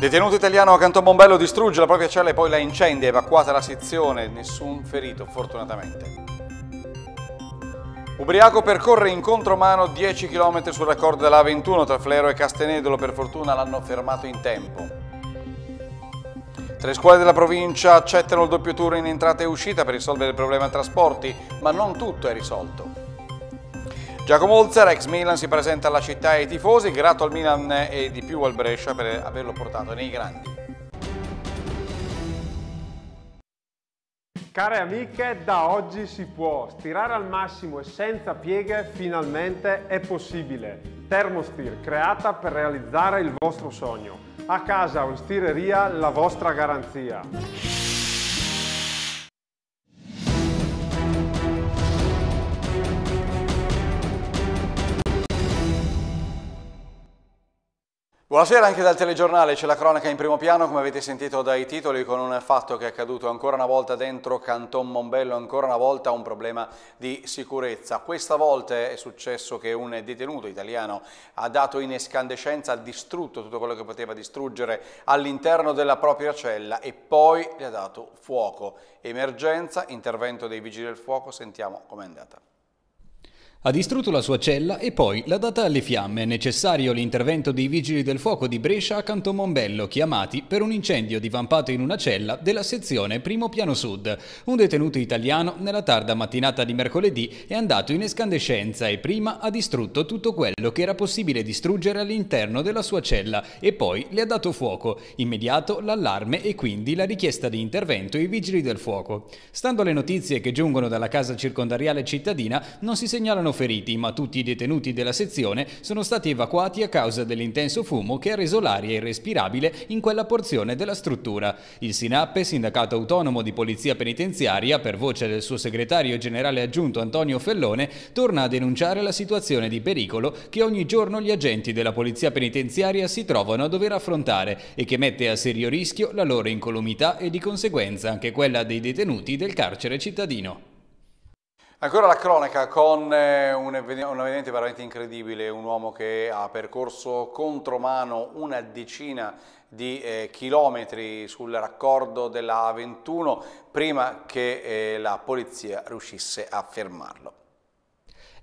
Detenuto italiano a Canton Bombello distrugge la propria cella e poi la incendia, evacuata la sezione, nessun ferito fortunatamente. Ubriaco percorre in contromano 10 km sul raccordo della A21 tra Flero e Castenedolo, per fortuna l'hanno fermato in tempo. Tre scuole della provincia accettano il doppio turno in entrata e uscita per risolvere il problema trasporti, ma non tutto è risolto. Giacomo Olzer, ex Milan, si presenta alla città e ai tifosi, grato al Milan e di più al Brescia per averlo portato nei grandi. Care amiche, da oggi si può stirare al massimo e senza pieghe finalmente è possibile. Thermostir, creata per realizzare il vostro sogno. A casa o in stireria la vostra garanzia. Buonasera anche dal telegiornale, c'è la cronaca in primo piano come avete sentito dai titoli con un fatto che è accaduto ancora una volta dentro Canton Mombello, ancora una volta un problema di sicurezza. Questa volta è successo che un detenuto italiano ha dato in escandescenza, ha distrutto tutto quello che poteva distruggere all'interno della propria cella e poi gli ha dato fuoco. Emergenza, intervento dei vigili del fuoco, sentiamo com'è andata. Ha distrutto la sua cella e poi l'ha data alle fiamme. È necessario l'intervento dei vigili del fuoco di Brescia a Mombello, chiamati per un incendio divampato in una cella della sezione Primo Piano Sud. Un detenuto italiano, nella tarda mattinata di mercoledì, è andato in escandescenza e prima ha distrutto tutto quello che era possibile distruggere all'interno della sua cella e poi le ha dato fuoco. Immediato l'allarme e quindi la richiesta di intervento ai vigili del fuoco. Stando alle notizie che giungono dalla casa circondariale cittadina, non si segnalano risultano feriti, ma tutti i detenuti della sezione sono stati evacuati a causa dell'intenso fumo che ha reso l'aria irrespirabile in quella porzione della struttura. Il SINAP, Sindacato Autonomo di Polizia Penitenziaria, per voce del suo segretario generale aggiunto Antonio Fellone, torna a denunciare la situazione di pericolo che ogni giorno gli agenti della Polizia Penitenziaria si trovano a dover affrontare e che mette a serio rischio la loro incolumità e di conseguenza anche quella dei detenuti del carcere cittadino. Ancora la cronaca con eh, un avvenimento veramente incredibile, un uomo che ha percorso contromano una decina di eh, chilometri sul raccordo della A21 prima che eh, la polizia riuscisse a fermarlo.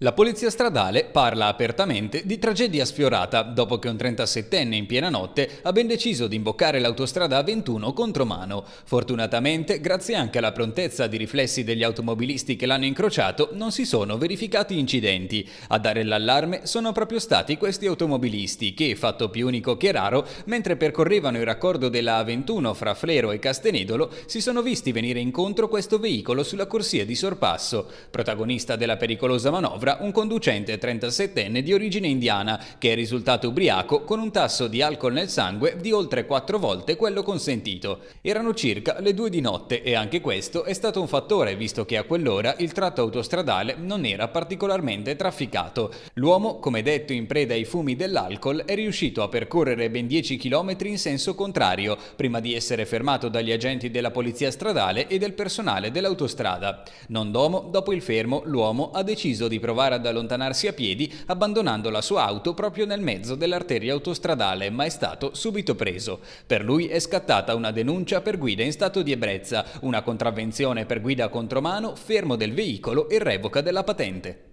La polizia stradale parla apertamente di tragedia sfiorata dopo che un 37enne in piena notte ha ben deciso di imboccare l'autostrada a 21 contromano. Fortunatamente, grazie anche alla prontezza di riflessi degli automobilisti che l'hanno incrociato, non si sono verificati incidenti. A dare l'allarme sono proprio stati questi automobilisti che, fatto più unico che raro, mentre percorrevano il raccordo della A21 fra Flero e Castenedolo, si sono visti venire incontro questo veicolo sulla corsia di sorpasso. Protagonista della pericolosa manovra, sopra un conducente 37enne di origine indiana che è risultato ubriaco con un tasso di alcol nel sangue di oltre 4 volte quello consentito. Erano circa le 2 di notte e anche questo è stato un fattore visto che a quell'ora il tratto autostradale non era particolarmente trafficato. L'uomo, come detto in preda ai fumi dell'alcol, è riuscito a percorrere ben 10 km in senso contrario prima di essere fermato dagli agenti della polizia stradale e del personale dell'autostrada. Non domo, dopo il fermo, l'uomo ha deciso di provare provare ad allontanarsi a piedi abbandonando la sua auto proprio nel mezzo dell'arteria autostradale ma è stato subito preso. Per lui è scattata una denuncia per guida in stato di ebbrezza, una contravvenzione per guida contromano, fermo del veicolo e revoca della patente.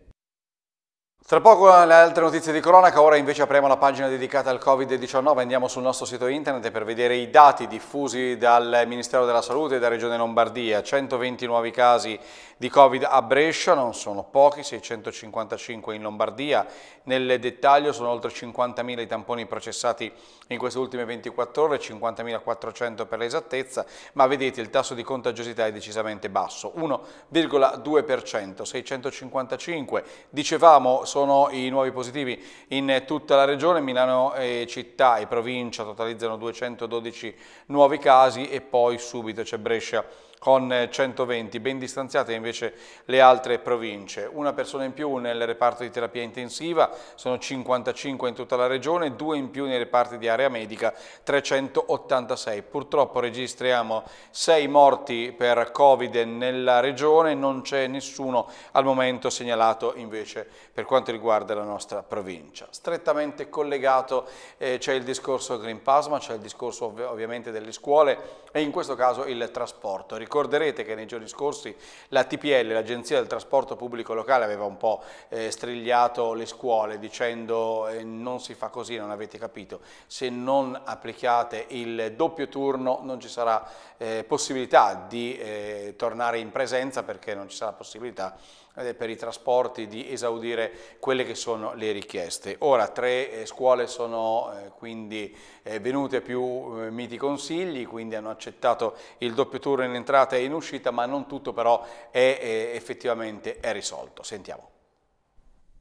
Tra poco le altre notizie di cronaca, ora invece apriamo la pagina dedicata al Covid-19, andiamo sul nostro sito internet per vedere i dati diffusi dal Ministero della Salute e da Regione Lombardia, 120 nuovi casi di Covid a Brescia, non sono pochi, 655 in Lombardia, nel dettaglio sono oltre 50.000 i tamponi processati in queste ultime 24 ore, 50.400 per l'esattezza, ma vedete il tasso di contagiosità è decisamente basso, 1,2%, 655, dicevamo sono i nuovi positivi in tutta la regione, Milano e città e provincia totalizzano 212 nuovi casi e poi subito c'è Brescia con 120, ben distanziate invece le altre province. Una persona in più nel reparto di terapia intensiva, sono 55 in tutta la regione, due in più nei reparti di area medica, 386. Purtroppo registriamo 6 morti per Covid nella regione, non c'è nessuno al momento segnalato invece per quanto riguarda la nostra provincia. Strettamente collegato eh, c'è il discorso Green Pasma, c'è il discorso ov ovviamente delle scuole e in questo caso il trasporto. Ricorderete che nei giorni scorsi la TPL, l'Agenzia del Trasporto Pubblico Locale, aveva un po' eh, strigliato le scuole dicendo eh, non si fa così, non avete capito, se non applicate il doppio turno non ci sarà eh, possibilità di eh, tornare in presenza perché non ci sarà possibilità per i trasporti di esaudire quelle che sono le richieste. Ora tre eh, scuole sono eh, quindi eh, venute più miti consigli, quindi hanno accettato il doppio turno in entrata e in uscita, ma non tutto però è effettivamente è risolto. Sentiamo.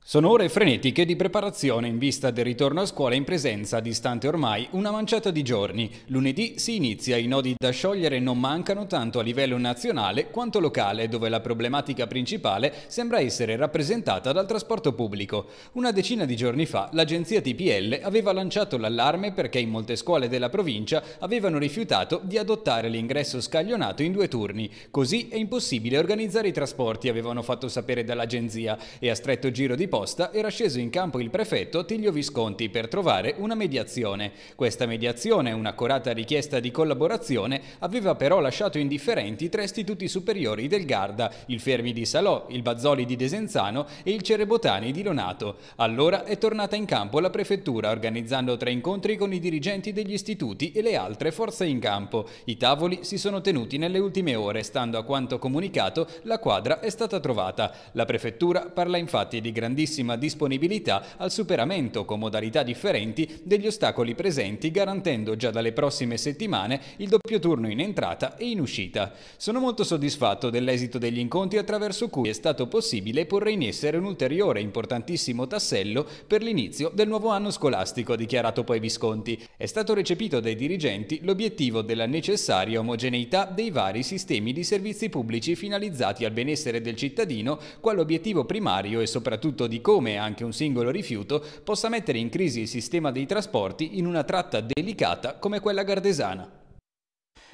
Sono ore frenetiche di preparazione in vista del ritorno a scuola in presenza, distante ormai, una manciata di giorni. Lunedì si inizia, i nodi da sciogliere non mancano tanto a livello nazionale quanto locale, dove la problematica principale sembra essere rappresentata dal trasporto pubblico. Una decina di giorni fa l'agenzia TPL aveva lanciato l'allarme perché in molte scuole della provincia avevano rifiutato di adottare l'ingresso scaglionato in due turni. Così è impossibile organizzare i trasporti, avevano fatto sapere dall'agenzia, e a stretto giro di imposta era sceso in campo il prefetto Tiglio Visconti per trovare una mediazione. Questa mediazione, un'accurata richiesta di collaborazione, aveva però lasciato indifferenti tre istituti superiori del Garda, il Fermi di Salò, il Bazzoli di Desenzano e il Cerebotani di Lonato. Allora è tornata in campo la prefettura organizzando tre incontri con i dirigenti degli istituti e le altre forze in campo. I tavoli si sono tenuti nelle ultime ore, stando a quanto comunicato la quadra è stata trovata. La prefettura parla infatti di grandissima grandissima disponibilità al superamento con modalità differenti degli ostacoli presenti garantendo già dalle prossime settimane il doppio turno in entrata e in uscita. Sono molto soddisfatto dell'esito degli incontri attraverso cui è stato possibile porre in essere un ulteriore importantissimo tassello per l'inizio del nuovo anno scolastico, ha dichiarato poi Visconti. È stato recepito dai dirigenti l'obiettivo della necessaria omogeneità dei vari sistemi di servizi pubblici finalizzati al benessere del cittadino, quale obiettivo primario e soprattutto di di come anche un singolo rifiuto possa mettere in crisi il sistema dei trasporti in una tratta delicata come quella gardesana.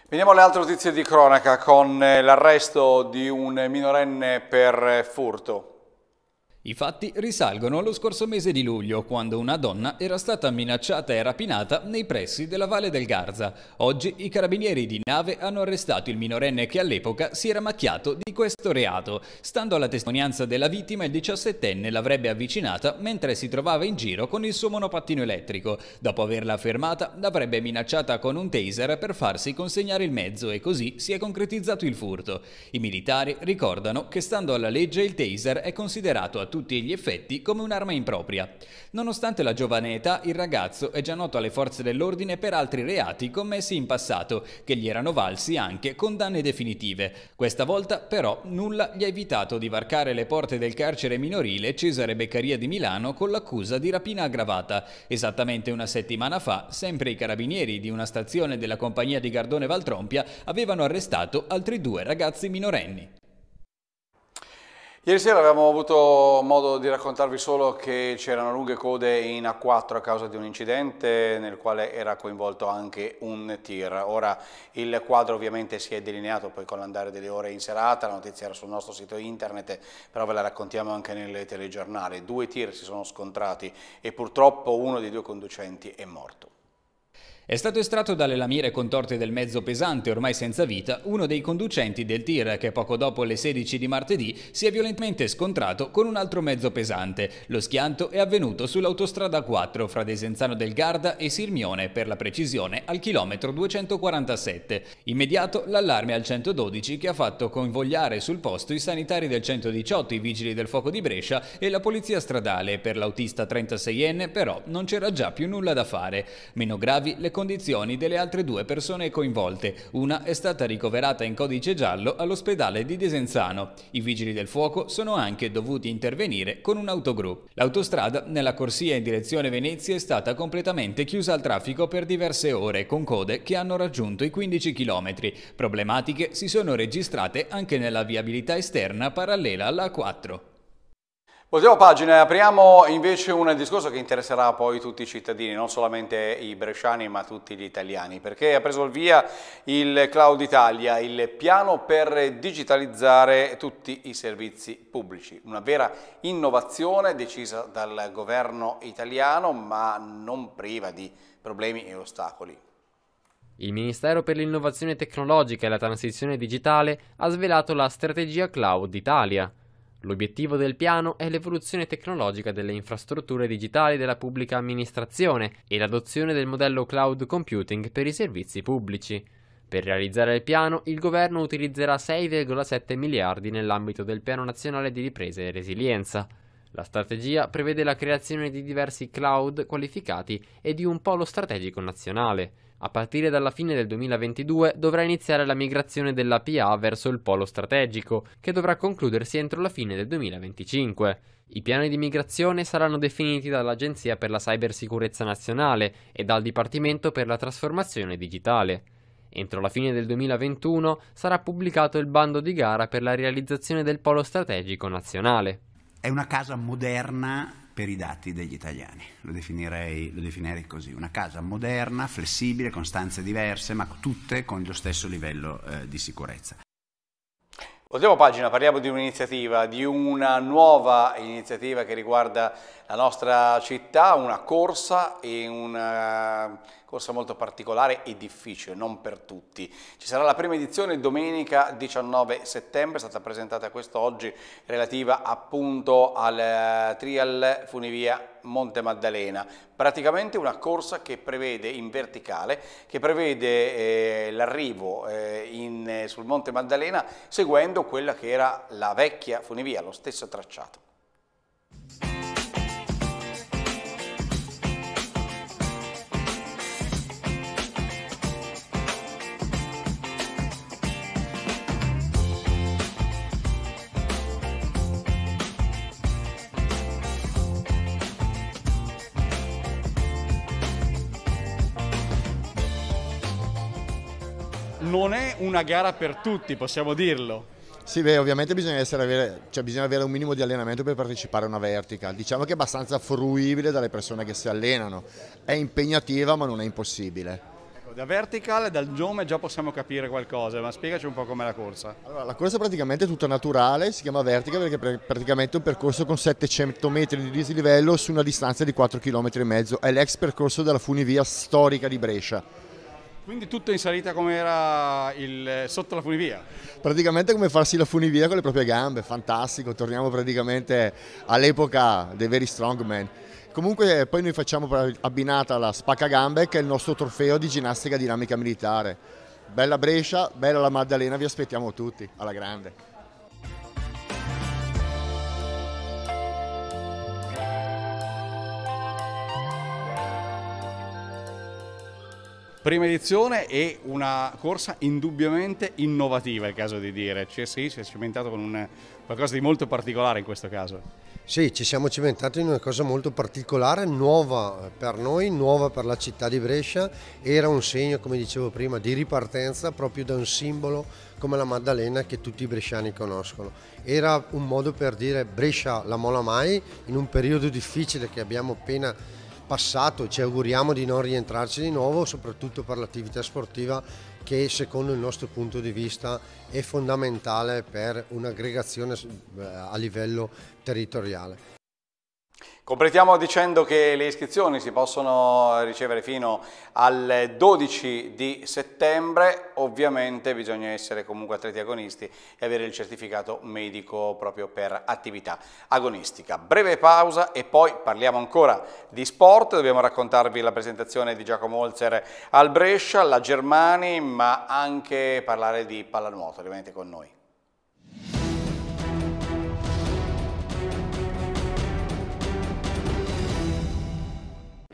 Veniamo alle altre notizie di cronaca con eh, l'arresto di un minorenne per furto. I fatti risalgono allo scorso mese di luglio, quando una donna era stata minacciata e rapinata nei pressi della Valle del Garza. Oggi i carabinieri di Nave hanno arrestato il minorenne che all'epoca si era macchiato di questo reato. Stando alla testimonianza della vittima, il 17enne l'avrebbe avvicinata mentre si trovava in giro con il suo monopattino elettrico. Dopo averla fermata, l'avrebbe minacciata con un taser per farsi consegnare il mezzo e così si è concretizzato il furto. I militari ricordano che stando alla legge il taser è considerato a tutti tutti gli effetti come un'arma impropria. Nonostante la giovane età, il ragazzo è già noto alle forze dell'ordine per altri reati commessi in passato, che gli erano valsi anche condanne definitive. Questa volta, però, nulla gli ha evitato di varcare le porte del carcere minorile Cesare Beccaria di Milano con l'accusa di rapina aggravata. Esattamente una settimana fa, sempre i carabinieri di una stazione della compagnia di Gardone Valtrompia avevano arrestato altri due ragazzi minorenni. Ieri sera avevamo avuto modo di raccontarvi solo che c'erano lunghe code in A4 a causa di un incidente nel quale era coinvolto anche un tir. Ora il quadro ovviamente si è delineato poi con l'andare delle ore in serata, la notizia era sul nostro sito internet, però ve la raccontiamo anche nelle telegiornali. Due tir si sono scontrati e purtroppo uno dei due conducenti è morto. È stato estratto dalle lamiere contorte del mezzo pesante, ormai senza vita, uno dei conducenti del tir che poco dopo le 16 di martedì si è violentemente scontrato con un altro mezzo pesante. Lo schianto è avvenuto sull'autostrada 4 fra Desenzano del Garda e Sirmione, per la precisione al chilometro 247. Immediato l'allarme al 112 che ha fatto convogliare sul posto i sanitari del 118, i vigili del fuoco di Brescia e la polizia stradale. Per l'autista 36enne però non c'era già più nulla da fare. Meno gravi le condizioni delle altre due persone coinvolte. Una è stata ricoverata in codice giallo all'ospedale di Desenzano. I vigili del fuoco sono anche dovuti intervenire con un autogru. L'autostrada nella corsia in direzione Venezia è stata completamente chiusa al traffico per diverse ore con code che hanno raggiunto i 15 km. Problematiche si sono registrate anche nella viabilità esterna parallela alla A4. Voltiamo pagina e apriamo invece un discorso che interesserà poi tutti i cittadini, non solamente i bresciani ma tutti gli italiani, perché ha preso il via il Cloud Italia, il piano per digitalizzare tutti i servizi pubblici. Una vera innovazione decisa dal governo italiano ma non priva di problemi e ostacoli. Il Ministero per l'innovazione tecnologica e la transizione digitale ha svelato la strategia Cloud Italia L'obiettivo del piano è l'evoluzione tecnologica delle infrastrutture digitali della pubblica amministrazione e l'adozione del modello cloud computing per i servizi pubblici. Per realizzare il piano, il governo utilizzerà 6,7 miliardi nell'ambito del Piano Nazionale di Ripresa e Resilienza. La strategia prevede la creazione di diversi cloud qualificati e di un polo strategico nazionale. A partire dalla fine del 2022 dovrà iniziare la migrazione della PA verso il polo strategico, che dovrà concludersi entro la fine del 2025. I piani di migrazione saranno definiti dall'Agenzia per la Cybersicurezza Nazionale e dal Dipartimento per la Trasformazione Digitale. Entro la fine del 2021 sarà pubblicato il bando di gara per la realizzazione del polo strategico nazionale. È una casa moderna per i dati degli italiani, lo definirei, lo definirei così, una casa moderna, flessibile, con stanze diverse, ma tutte con lo stesso livello eh, di sicurezza. Voltiamo pagina, parliamo di un'iniziativa, di una nuova iniziativa che riguarda la nostra città, una corsa e eh, una corsa molto particolare e difficile, non per tutti. Ci sarà la prima edizione domenica 19 settembre, è stata presentata questa oggi relativa appunto al eh, trial funivia Monte Maddalena, praticamente una corsa che prevede in verticale, che prevede eh, l'arrivo eh, eh sul Monte Maddalena seguendo quella che era la vecchia funivia, lo stesso tracciato. non è una gara per tutti, possiamo dirlo. Sì, beh, ovviamente bisogna, essere, cioè bisogna, avere un minimo di allenamento per partecipare a una vertical. Diciamo che è abbastanza fruibile dalle persone che si allenano. È impegnativa, ma non è impossibile. Ecco, da vertical, dal nome già possiamo capire qualcosa, ma spiegaci un po' com'è la corsa. Allora, la corsa è praticamente tutta naturale, si chiama vertical perché è praticamente un percorso con 700 metri di dislivello su una distanza di 4 km e mezzo. È l'ex percorso della funivia storica di Brescia quindi tutto in salita come era il, eh, sotto la funivia? Praticamente come farsi la funivia con le proprie gambe, fantastico, torniamo praticamente all'epoca dei veri strongman. Comunque eh, poi noi facciamo abbinata la spacca gambe che è il nostro trofeo di ginnastica dinamica militare. Bella Brescia, bella la Maddalena, vi aspettiamo tutti, alla grande. Prima edizione e una corsa indubbiamente innovativa, è il caso di dire. CSI si è cimentato con un, qualcosa di molto particolare in questo caso. Sì, ci siamo cimentati in una cosa molto particolare, nuova per noi, nuova per la città di Brescia. Era un segno, come dicevo prima, di ripartenza proprio da un simbolo come la Maddalena che tutti i bresciani conoscono. Era un modo per dire Brescia la mola mai in un periodo difficile che abbiamo appena passato e ci auguriamo di non rientrarci di nuovo, soprattutto per l'attività sportiva che secondo il nostro punto di vista è fondamentale per un'aggregazione eh, a livello territoriale. Completiamo dicendo che le iscrizioni si possono ricevere fino al 12 di settembre, ovviamente bisogna essere comunque atleti agonisti e avere il certificato medico proprio per attività agonistica. Breve pausa e poi parliamo ancora di sport, dobbiamo raccontarvi la presentazione di Giacomo Holzer al Brescia, la Germani, ma anche parlare di pallanuoto, ovviamente con noi.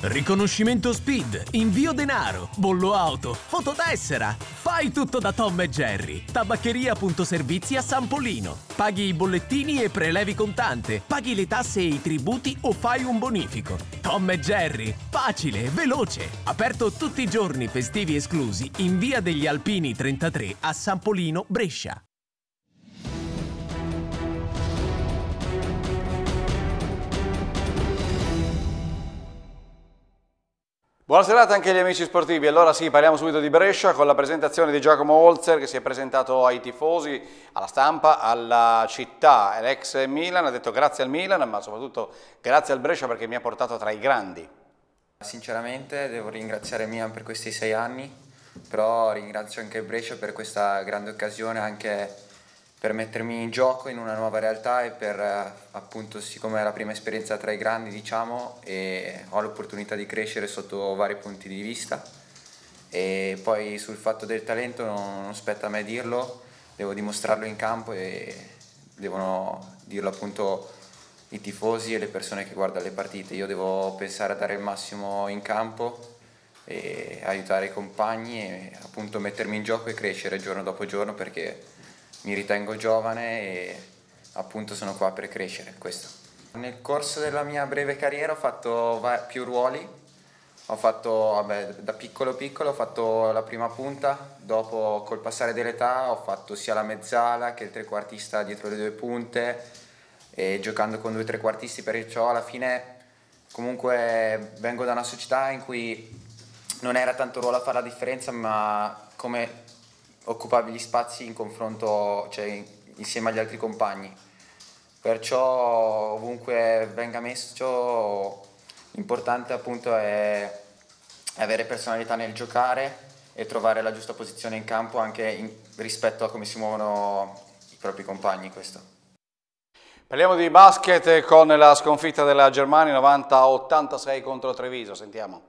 Riconoscimento speed, invio denaro, bollo auto, fototessera. Fai tutto da Tom e Jerry. Tabaccheria.servizi a San Pollino. Paghi i bollettini e prelevi contante. Paghi le tasse e i tributi o fai un bonifico. Tom e Jerry. Facile, veloce. Aperto tutti i giorni, festivi esclusi, in via degli Alpini 33 a San Pollino, Brescia. Buona serata anche agli amici sportivi, allora sì parliamo subito di Brescia con la presentazione di Giacomo Holzer che si è presentato ai tifosi, alla stampa, alla città, l'ex Milan, ha detto grazie al Milan ma soprattutto grazie al Brescia perché mi ha portato tra i grandi. Sinceramente devo ringraziare Milan per questi sei anni, però ringrazio anche Brescia per questa grande occasione, anche per mettermi in gioco in una nuova realtà e per eh, appunto siccome è la prima esperienza tra i grandi diciamo e ho l'opportunità di crescere sotto vari punti di vista e poi sul fatto del talento non, non spetta a me dirlo, devo dimostrarlo in campo e devono dirlo appunto i tifosi e le persone che guardano le partite, io devo pensare a dare il massimo in campo e aiutare i compagni e appunto mettermi in gioco e crescere giorno dopo giorno perché mi ritengo giovane e appunto sono qua per crescere, questo. Nel corso della mia breve carriera ho fatto più ruoli, ho fatto, vabbè, da piccolo piccolo ho fatto la prima punta, dopo col passare dell'età ho fatto sia la mezzala che il trequartista dietro le due punte e giocando con due trequartisti perciò alla fine comunque vengo da una società in cui non era tanto ruolo a fare la differenza ma come occupava gli spazi in confronto, cioè insieme agli altri compagni. Perciò ovunque venga messo, l'importante appunto è avere personalità nel giocare e trovare la giusta posizione in campo anche in, rispetto a come si muovono i propri compagni. Questo. Parliamo di basket con la sconfitta della Germania 90-86 contro Treviso, sentiamo.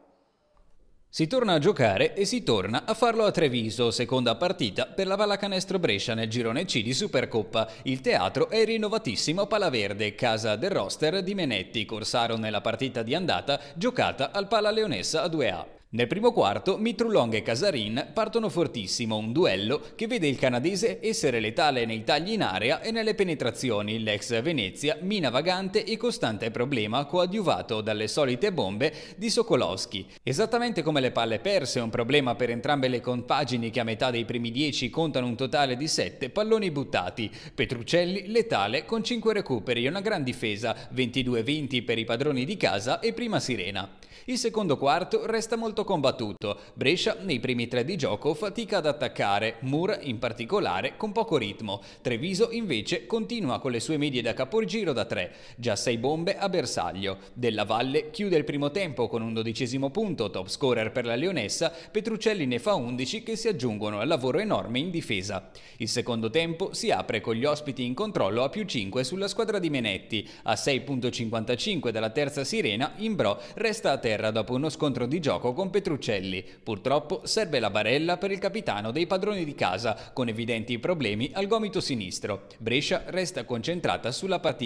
Si torna a giocare e si torna a farlo a Treviso, seconda partita per la Pallacanestro Brescia nel girone C di Supercoppa. Il teatro è il rinnovatissimo Palaverde, casa del roster di Menetti, corsaro nella partita di andata giocata al Palla Leonessa 2A. Nel primo quarto, Mitrulong e Casarin partono fortissimo, un duello che vede il canadese essere letale nei tagli in area e nelle penetrazioni, l'ex Venezia, mina vagante e costante problema coadiuvato dalle solite bombe di Sokolowski. Esattamente come le palle perse, un problema per entrambe le compagini che a metà dei primi 10 contano un totale di 7 palloni buttati. Petruccelli letale con 5 recuperi e una gran difesa, 22-20 per i padroni di casa e prima sirena. Il secondo quarto resta molto molto combattuto. Brescia nei primi tre di gioco fatica ad attaccare, Moore in particolare con poco ritmo. Treviso invece continua con le sue medie da capogiro da tre, già sei bombe a bersaglio. Della Valle chiude il primo tempo con un dodicesimo punto, top scorer per la Leonessa, Petruccelli ne fa 11 che si aggiungono al lavoro enorme in difesa. Il secondo tempo si apre con gli ospiti in controllo a più 5 sulla squadra di Menetti, a 6.55 dalla terza sirena Imbro resta a terra dopo uno scontro di gioco con con Petruccelli. Purtroppo serve la barella per il capitano dei padroni di casa, con evidenti problemi al gomito sinistro. Brescia resta concentrata sulla partita,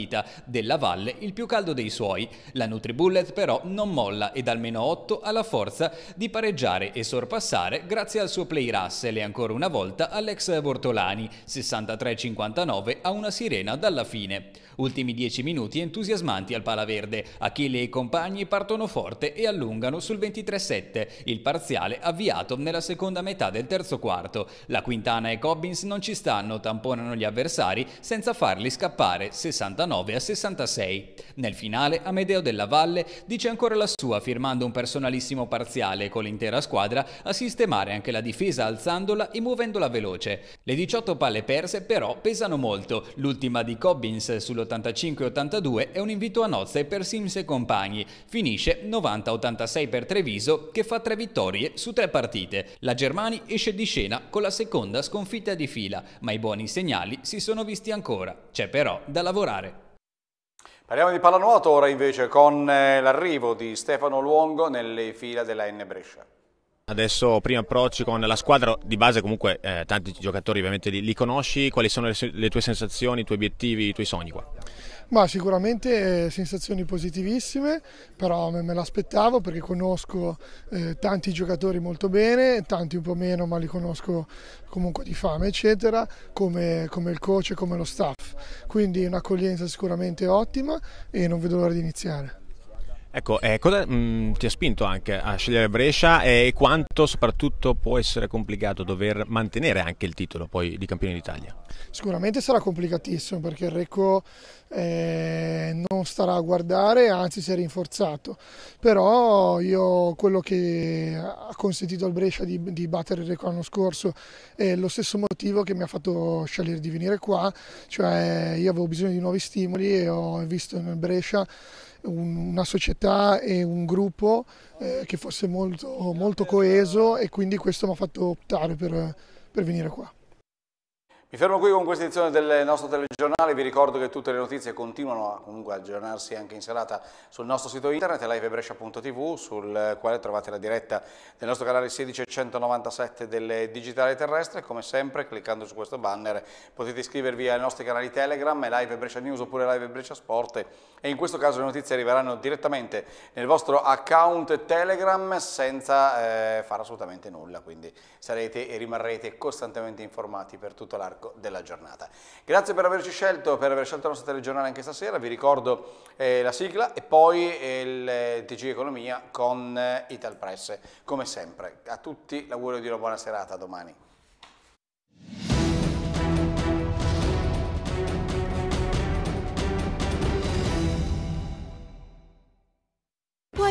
della Valle il più caldo dei suoi. La Nutribullet però non molla ed almeno 8 ha la forza di pareggiare e sorpassare grazie al suo play Russell e ancora una volta all'ex Bortolani, 63-59 a una sirena dalla fine. Ultimi 10 minuti entusiasmanti al Palaverde, Achille e i compagni partono forte e allungano sul 23-7 7, il parziale avviato nella seconda metà del terzo quarto. La Quintana e Cobbins non ci stanno, tamponano gli avversari senza farli scappare, 69 a 66. Nel finale Amedeo della Valle dice ancora la sua firmando un personalissimo parziale con l'intera squadra a sistemare anche la difesa alzandola e muovendola veloce. Le 18 palle perse però pesano molto, l'ultima di Cobbins sull'85-82 è un invito a nozze per Sims e compagni, finisce 90-86 per Treviso che fa tre vittorie su tre partite. La Germania esce di scena con la seconda sconfitta di fila, ma i buoni segnali si sono visti ancora. C'è però da lavorare. Parliamo di pallanuoto ora invece con eh, l'arrivo di Stefano Luongo nelle fila della N Brescia. Adesso primo approccio con la squadra, di base comunque eh, tanti giocatori ovviamente li, li conosci, quali sono le, le tue sensazioni, i tuoi obiettivi, i tuoi sogni qua? Ma sicuramente eh, sensazioni positivissime, però me, me l'aspettavo perché conosco eh, tanti giocatori molto bene, tanti un po' meno, ma li conosco comunque di fame, eccetera, come, come il coach e come lo staff. Quindi un'accoglienza sicuramente ottima e non vedo l'ora di iniziare. Ecco, eh, cosa mh, mm, ti ha spinto anche a scegliere Brescia e quanto soprattutto può essere complicato dover mantenere anche il titolo poi di campione d'Italia? Sicuramente sarà complicatissimo perché il Recco eh, non starà a guardare, anzi si è rinforzato, però io quello che ha consentito al Brescia di, di battere il Recco l'anno scorso è lo stesso motivo che mi ha fatto scegliere di venire qua, cioè io avevo bisogno di nuovi stimoli e ho visto nel Brescia una società e un gruppo eh, che fosse molto, molto coeso e quindi questo mi ha fatto optare per, per venire qua. Mi fermo qui con questa edizione del nostro telegiornale, vi ricordo che tutte le notizie continuano comunque a aggiornarsi anche in serata sul nostro sito internet livebrescia.tv sul quale trovate la diretta del nostro canale 16197 del Digitale Terrestre, come sempre cliccando su questo banner potete iscrivervi ai nostri canali Telegram, Live Brescia News oppure Live Brescia Sport e in questo caso le notizie arriveranno direttamente nel vostro account Telegram senza eh, fare assolutamente nulla, quindi sarete e rimarrete costantemente informati per tutto l'arco l'arco della giornata. Grazie per averci scelto, per aver scelto il nostro telegiornale anche stasera, vi ricordo eh, la sigla e poi eh, il eh, TG Economia con eh, Italpress, come sempre. A tutti l'augurio di una buona serata domani.